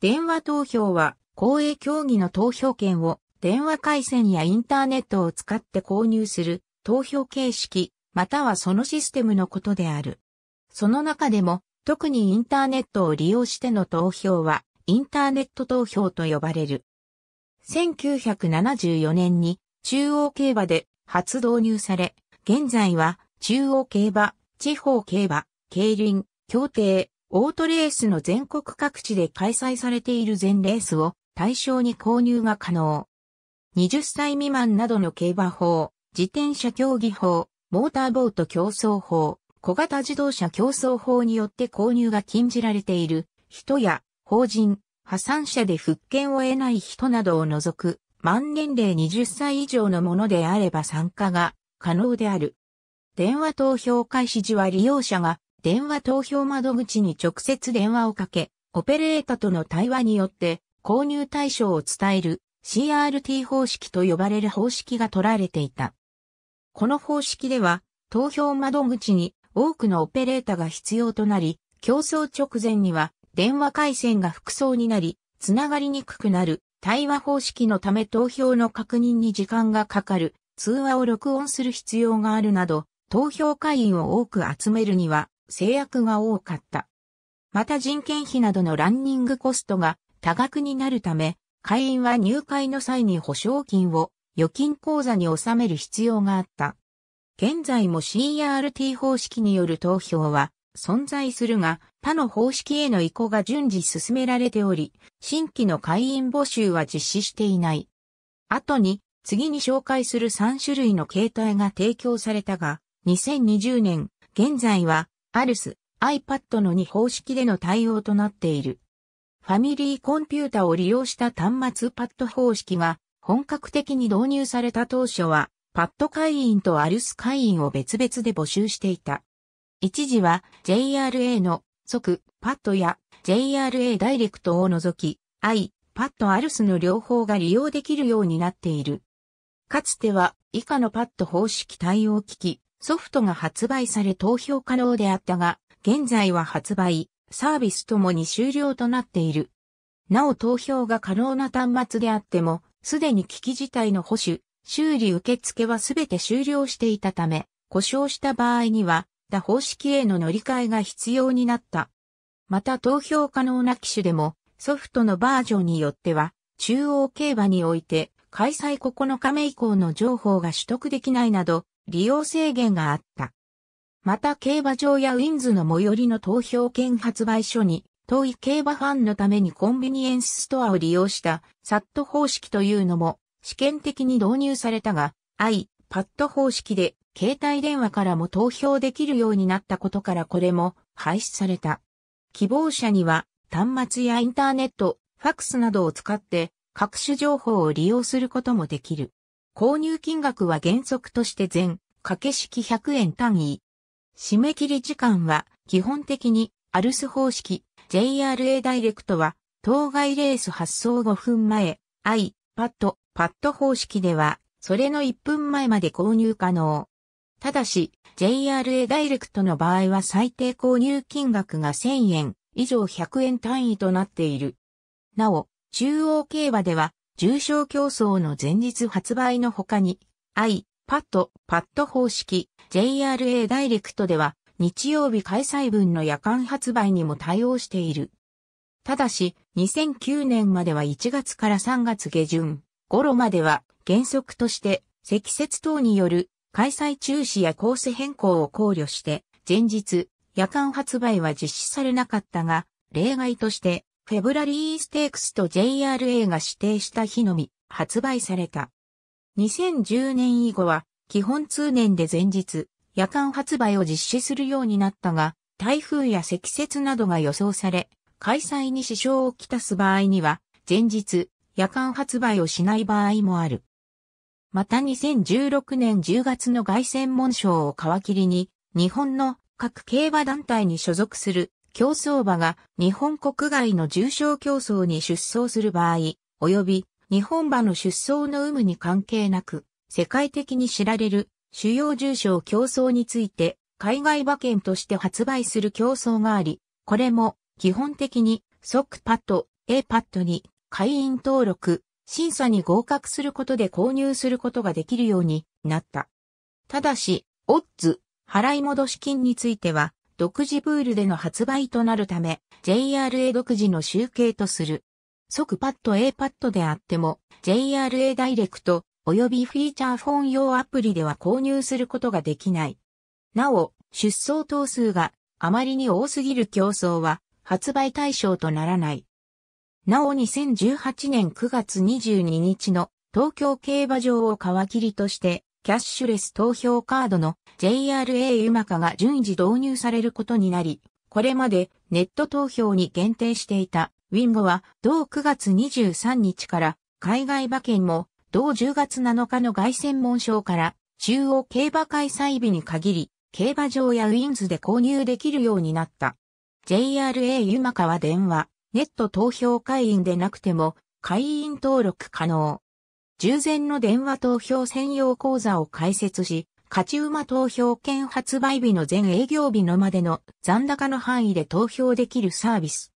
電話投票は、公営競技の投票権を電話回線やインターネットを使って購入する投票形式、またはそのシステムのことである。その中でも、特にインターネットを利用しての投票は、インターネット投票と呼ばれる。1974年に中央競馬で初導入され、現在は中央競馬、地方競馬、競輪、協定、オートレースの全国各地で開催されている全レースを対象に購入が可能。20歳未満などの競馬法、自転車競技法、モーターボート競争法、小型自動車競争法によって購入が禁じられている人や法人、破産者で復権を得ない人などを除く満年齢20歳以上のものであれば参加が可能である。電話投票開始時は利用者が電話投票窓口に直接電話をかけ、オペレータとの対話によって購入対象を伝える CRT 方式と呼ばれる方式が取られていた。この方式では投票窓口に多くのオペレータが必要となり、競争直前には電話回線が複層になり、つながりにくくなる対話方式のため投票の確認に時間がかかる通話を録音する必要があるなど、投票会員を多く集めるには制約が多かった。また人件費などのランニングコストが多額になるため、会員は入会の際に保証金を預金口座に納める必要があった。現在も CRT 方式による投票は存在するが、他の方式への移行が順次進められており、新規の会員募集は実施していない。後に、次に紹介する3種類の形態が提供されたが、2020年、現在はアルス、iPad の2方式での対応となっている。ファミリーコンピュータを利用した端末パッド方式が本格的に導入された当初は、パッド会員とアルス会員を別々で募集していた。一時は JRA の即パッドや JRA ダイレクトを除き、i、パッドアルスの両方が利用できるようになっている。かつては以下のパッド方式対応機器、ソフトが発売され投票可能であったが、現在は発売、サービスともに終了となっている。なお投票が可能な端末であっても、すでに機器自体の保守、修理受付はすべて終了していたため、故障した場合には、他方式への乗り換えが必要になった。また投票可能な機種でも、ソフトのバージョンによっては、中央競馬において、開催9日目以降の情報が取得できないなど、利用制限があった。また競馬場やウィンズの最寄りの投票券発売所に、遠い競馬ファンのためにコンビニエンスストアを利用したサット方式というのも試験的に導入されたが、i、p a d 方式で携帯電話からも投票できるようになったことからこれも廃止された。希望者には端末やインターネット、ファクスなどを使って各種情報を利用することもできる。購入金額は原則として全、掛け式100円単位。締め切り時間は基本的にアルス方式 JRA ダイレクトは当該レース発送5分前 iPad、パッド方式ではそれの1分前まで購入可能。ただし JRA ダイレクトの場合は最低購入金額が1000円以上100円単位となっている。なお、中央競馬では重症競争の前日発売の他に、i、パッド、パッド方式、JRA ダイレクトでは、日曜日開催分の夜間発売にも対応している。ただし、2009年までは1月から3月下旬頃までは原則として積雪等による開催中止やコース変更を考慮して前日夜間発売は実施されなかったが例外としてフェブラリーステークスと JRA が指定した日のみ発売された。2010年以後は基本通年で前日、夜間発売を実施するようになったが、台風や積雪などが予想され、開催に支障をきたす場合には、前日、夜間発売をしない場合もある。また2016年10月の外旋門賞を皮切りに、日本の各競馬団体に所属する競争馬が日本国外の重賞競争に出走する場合、及び日本馬の出走の有無に関係なく、世界的に知られる主要重賞競争について海外馬券として発売する競争があり、これも基本的に即パッド、A パッドに会員登録、審査に合格することで購入することができるようになった。ただし、オッズ、払い戻し金については、独自プールでの発売となるため、JRA 独自の集計とする。即パッド A パッドであっても、JRA ダイレクト、及びフィーチャーフォン用アプリでは購入することができない。なお、出走等数があまりに多すぎる競争は発売対象とならない。なお2018年9月22日の東京競馬場を皮切りとしてキャッシュレス投票カードの JRA ユマカが順次導入されることになり、これまでネット投票に限定していたウィンゴは同9月23日から海外馬券も同10月7日の外専門賞から中央競馬開催日に限り、競馬場やウィンズで購入できるようになった。JRA ユマカは電話、ネット投票会員でなくても会員登録可能。従前の電話投票専用口座を開設し、勝ち馬投票券発売日の全営業日のまでの残高の範囲で投票できるサービス。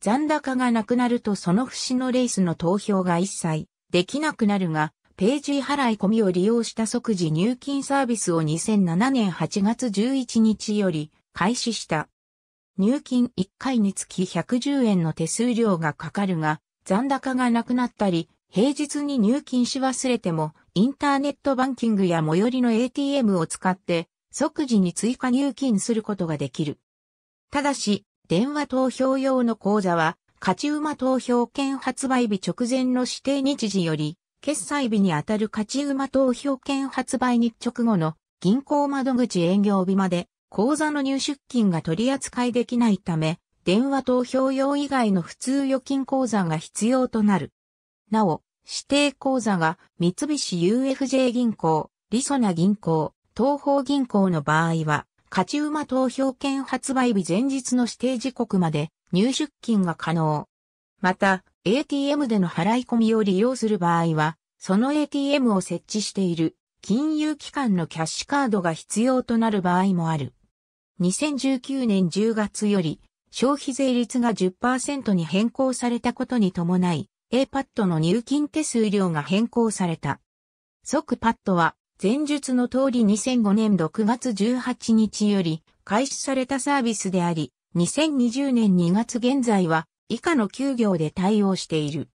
残高がなくなるとその節のレースの投票が一切できなくなるが、ページ払い込みを利用した即時入金サービスを2007年8月11日より開始した。入金1回につき110円の手数料がかかるが、残高がなくなったり、平日に入金し忘れても、インターネットバンキングや最寄りの ATM を使って、即時に追加入金することができる。ただし、電話投票用の口座は、勝ち馬投票券発売日直前の指定日時より、決済日にあたる勝ち馬投票券発売日直後の銀行窓口営業日まで、口座の入出金が取り扱いできないため、電話投票用以外の普通預金口座が必要となる。なお、指定口座が三菱 UFJ 銀行、りそな銀行、東方銀行の場合は、勝ち馬投票券発売日前日の指定時刻まで入出金が可能。また、ATM での払い込みを利用する場合は、その ATM を設置している金融機関のキャッシュカードが必要となる場合もある。2019年10月より消費税率が10%に変更されたことに伴い、A パッドの入金手数料が変更された。即パッドは、前述の通り2005年6月18日より開始されたサービスであり、2020年2月現在は以下の休業で対応している。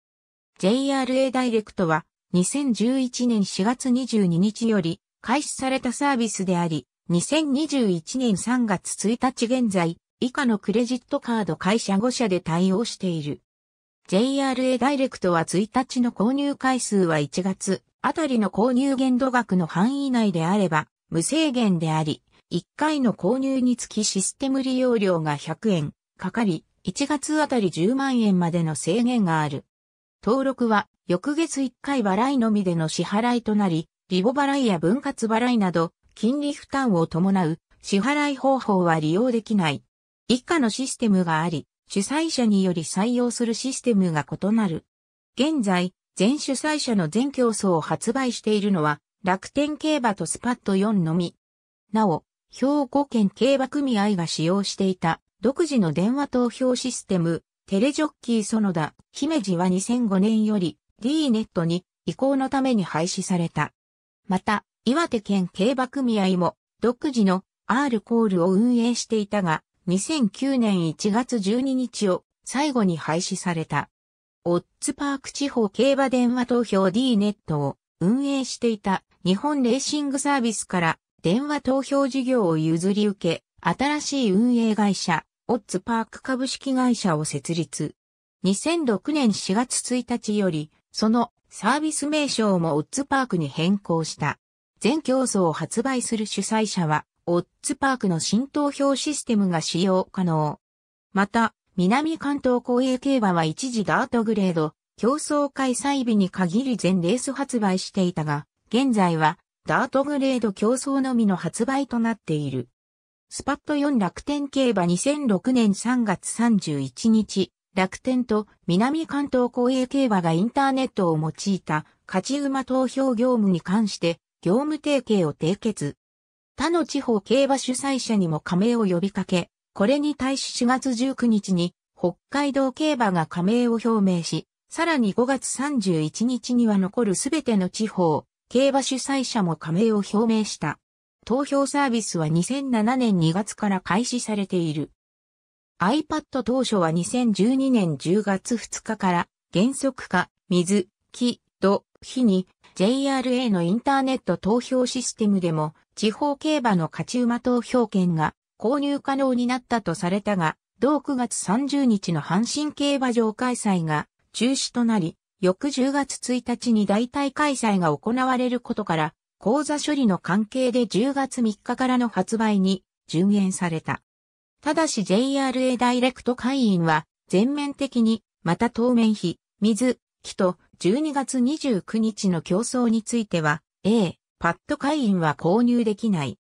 JRA ダイレクトは2011年4月22日より開始されたサービスであり、2021年3月1日現在以下のクレジットカード会社5社で対応している。JRA ダイレクトは1日の購入回数は1月あたりの購入限度額の範囲内であれば無制限であり、1回の購入につきシステム利用料が100円かかり、1月あたり10万円までの制限がある。登録は翌月1回払いのみでの支払いとなり、リボ払いや分割払いなど金利負担を伴う支払い方法は利用できない。以下のシステムがあり、主催者により採用するシステムが異なる。現在、全主催者の全競争を発売しているのは、楽天競馬とスパッド4のみ。なお、兵庫県競馬組合が使用していた独自の電話投票システム、テレジョッキー園田、姫路は2005年より D ネットに移行のために廃止された。また、岩手県競馬組合も独自の R コールを運営していたが、2009年1月12日を最後に廃止された。オッツパーク地方競馬電話投票 D ネットを運営していた日本レーシングサービスから電話投票事業を譲り受け、新しい運営会社、オッツパーク株式会社を設立。2006年4月1日より、そのサービス名称もオッツパークに変更した。全競争を発売する主催者は、オッツパークの新投票システムが使用可能。また、南関東公営競馬は一時ダートグレード、競争開催日に限り全レース発売していたが、現在はダートグレード競争のみの発売となっている。スパット4楽天競馬2006年3月31日、楽天と南関東公営競馬がインターネットを用いた勝ち馬投票業務に関して業務提携を締結。他の地方競馬主催者にも加盟を呼びかけ、これに対し4月19日に北海道競馬が加盟を表明し、さらに5月31日には残るすべての地方、競馬主催者も加盟を表明した。投票サービスは2007年2月から開始されている。iPad 当初は2012年10月2日から原則化、水、木、土、日に JRA のインターネット投票システムでも地方競馬の勝ち馬投票権が購入可能になったとされたが、同9月30日の阪神競馬場開催が中止となり、翌10月1日に代替開催が行われることから、口座処理の関係で10月3日からの発売に順延された。ただし JRA ダイレクト会員は全面的にまた当面費、水、木と12月29日の競争については A、パッド会員は購入できない。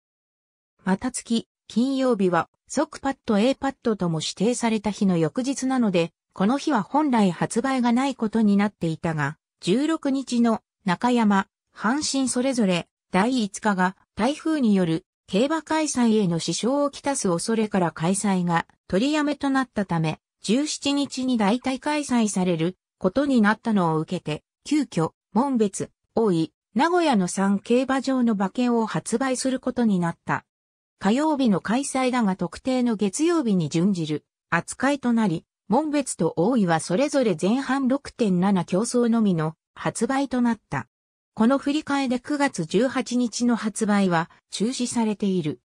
また月、金曜日は即パッド A パッドとも指定された日の翌日なので、この日は本来発売がないことになっていたが、16日の中山、阪神それぞれ第5日が台風による競馬開催への支障をきたす恐れから開催が取りやめとなったため、17日に代替開催されることになったのを受けて、急遽、門別、大井、名古屋の3競馬場の馬券を発売することになった。火曜日の開催だが特定の月曜日に準じる扱いとなり、門別と大井はそれぞれ前半6.7競争のみの発売となった。この振り替えで9月18日の発売は中止されている。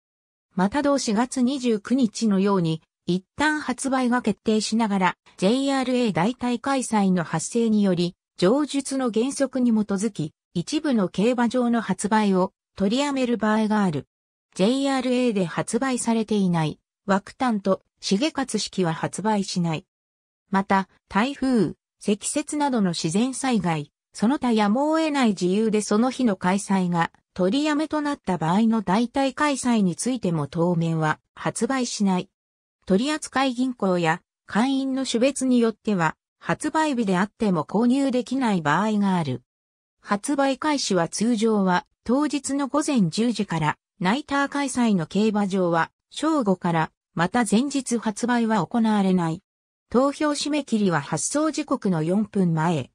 また同4月29日のように、一旦発売が決定しながら JRA 代替開催の発生により、上述の原則に基づき、一部の競馬場の発売を取りやめる場合がある。JRA で発売されていない、枠単と重活式は発売しない。また、台風、積雪などの自然災害、その他やむを得ない自由でその日の開催が取りやめとなった場合の代替開催についても当面は発売しない。取扱銀行や会員の種別によっては発売日であっても購入できない場合がある。発売開始は通常は当日の午前10時から、ナイター開催の競馬場は正午から、また前日発売は行われない。投票締め切りは発送時刻の4分前。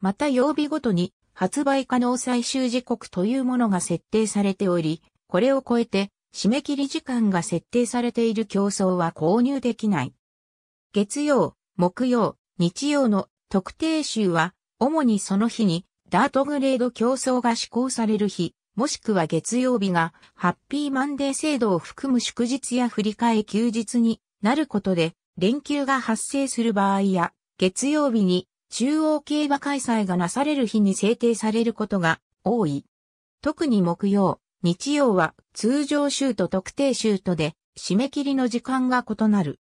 また曜日ごとに発売可能最終時刻というものが設定されており、これを超えて締め切り時間が設定されている競争は購入できない。月曜、木曜、日曜の特定集は主にその日にダートグレード競争が施行される日、もしくは月曜日がハッピーマンデー制度を含む祝日や振り替え休日になることで、連休が発生する場合や、月曜日に中央競馬開催がなされる日に制定されることが多い。特に木曜、日曜は通常週と特定週とで締め切りの時間が異なる。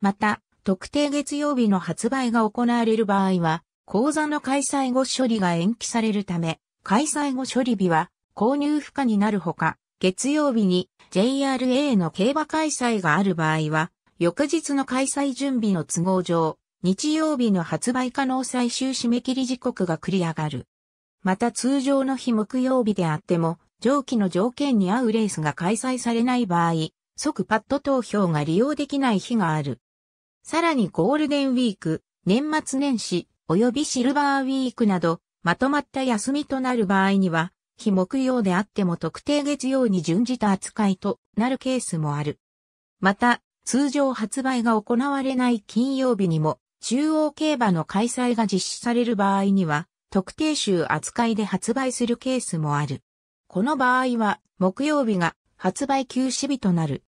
また、特定月曜日の発売が行われる場合は、講座の開催後処理が延期されるため、開催後処理日は購入不可になるほか、月曜日に JRA の競馬開催がある場合は、翌日の開催準備の都合上、日曜日の発売可能最終締め切り時刻が繰り上がる。また通常の日木曜日であっても、上記の条件に合うレースが開催されない場合、即パッド投票が利用できない日がある。さらにゴールデンウィーク、年末年始、及びシルバーウィークなど、まとまった休みとなる場合には、非木曜であっても特定月曜に準じた扱いとなるケースもある。また、通常発売が行われない金曜日にも、中央競馬の開催が実施される場合には、特定週扱いで発売するケースもある。この場合は、木曜日が発売休止日となる。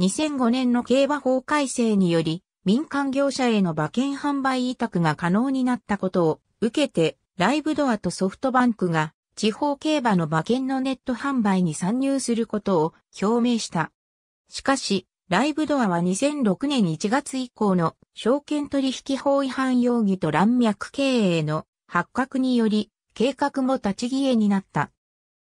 2005年の競馬法改正により、民間業者への馬券販売委託が可能になったことを受けて、ライブドアとソフトバンクが地方競馬の馬券のネット販売に参入することを表明した。しかし、ライブドアは2006年1月以降の証券取引法違反容疑と乱脈経営の発覚により、計画も立ち消えになった。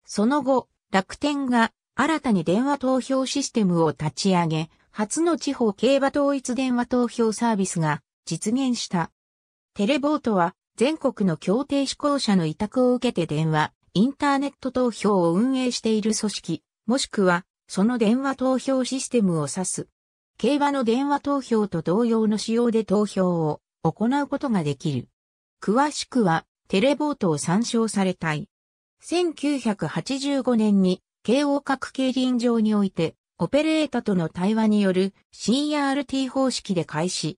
その後、楽天が新たに電話投票システムを立ち上げ、初の地方競馬統一電話投票サービスが実現した。テレボートは全国の協定志向者の委託を受けて電話、インターネット投票を運営している組織、もしくはその電話投票システムを指す。競馬の電話投票と同様の仕様で投票を行うことができる。詳しくはテレボートを参照されたい。1985年に慶応各競輪場においてオペレータとの対話による CRT 方式で開始。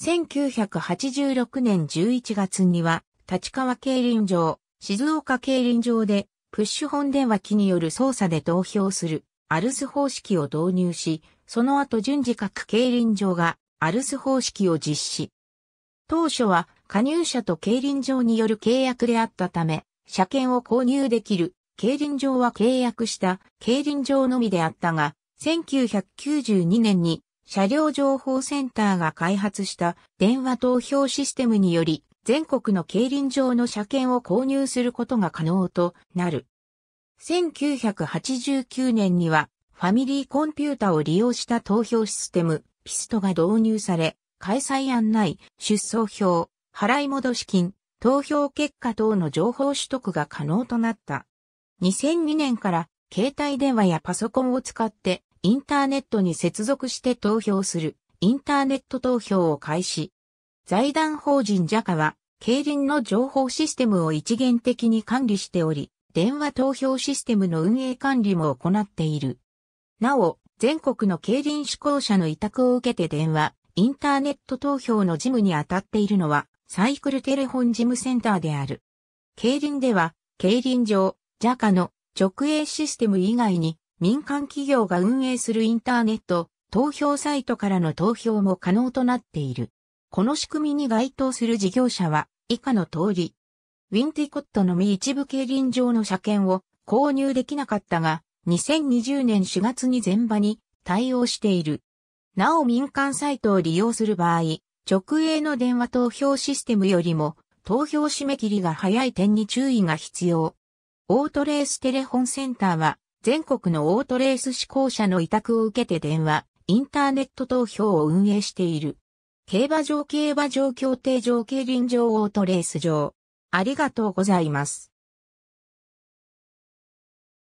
1986年11月には、立川競輪場、静岡競輪場で、プッシュ本電話機による操作で投票する、アルス方式を導入し、その後順次各競輪場が、アルス方式を実施。当初は、加入者と競輪場による契約であったため、車券を購入できる競輪場は契約した競輪場のみであったが、1992年に車両情報センターが開発した電話投票システムにより、全国の競輪場の車検を購入することが可能となる。1989年にはファミリーコンピュータを利用した投票システム、ピストが導入され、開催案内、出走票、払い戻し金、投票結果等の情報取得が可能となった。2002年から携帯電話やパソコンを使ってインターネットに接続して投票するインターネット投票を開始。財団法人 j a k a は競輪の情報システムを一元的に管理しており、電話投票システムの運営管理も行っている。なお、全国の競輪志向者の委託を受けて電話、インターネット投票の事務に当たっているのは、サイクルテレフォン事務センターである。競輪では、競輪場、ジャカの直営システム以外に民間企業が運営するインターネット、投票サイトからの投票も可能となっている。この仕組みに該当する事業者は以下の通り。ウィンティコットのみ一部競輪場の車検を購入できなかったが、2020年4月に全場に対応している。なお民間サイトを利用する場合、直営の電話投票システムよりも投票締め切りが早い点に注意が必要。オートレーステレホンセンターは、全国のオートレース志向者の委託を受けて電話、インターネット投票を運営している。競馬場競馬場協定場競輪場オートレース場。ありがとうございます。